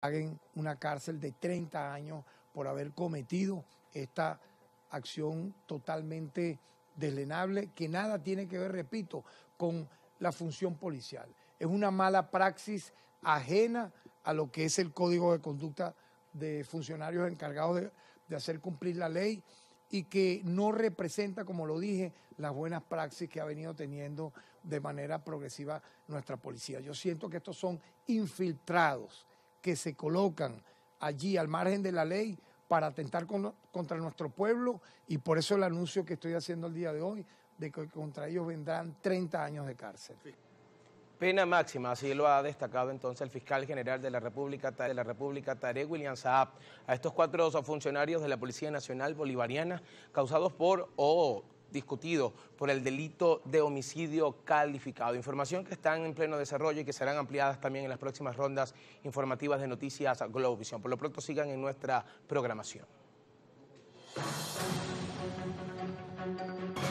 paguen una cárcel de 30 años por haber cometido esta acción totalmente deslenable, que nada tiene que ver, repito, con la función policial. Es una mala praxis ajena a lo que es el código de conducta de funcionarios encargados de hacer cumplir la ley y que no representa, como lo dije, las buenas praxis que ha venido teniendo de manera progresiva nuestra policía. Yo siento que estos son infiltrados que se colocan allí al margen de la ley para atentar contra nuestro pueblo y por eso el anuncio que estoy haciendo el día de hoy de que contra ellos vendrán 30 años de cárcel. Pena máxima, así lo ha destacado entonces el fiscal general de la República, de Tarek William Saab, a estos cuatro funcionarios de la Policía Nacional Bolivariana causados por o oh, discutido por el delito de homicidio calificado. Información que están en pleno desarrollo y que serán ampliadas también en las próximas rondas informativas de Noticias Globovisión. Por lo pronto sigan en nuestra programación.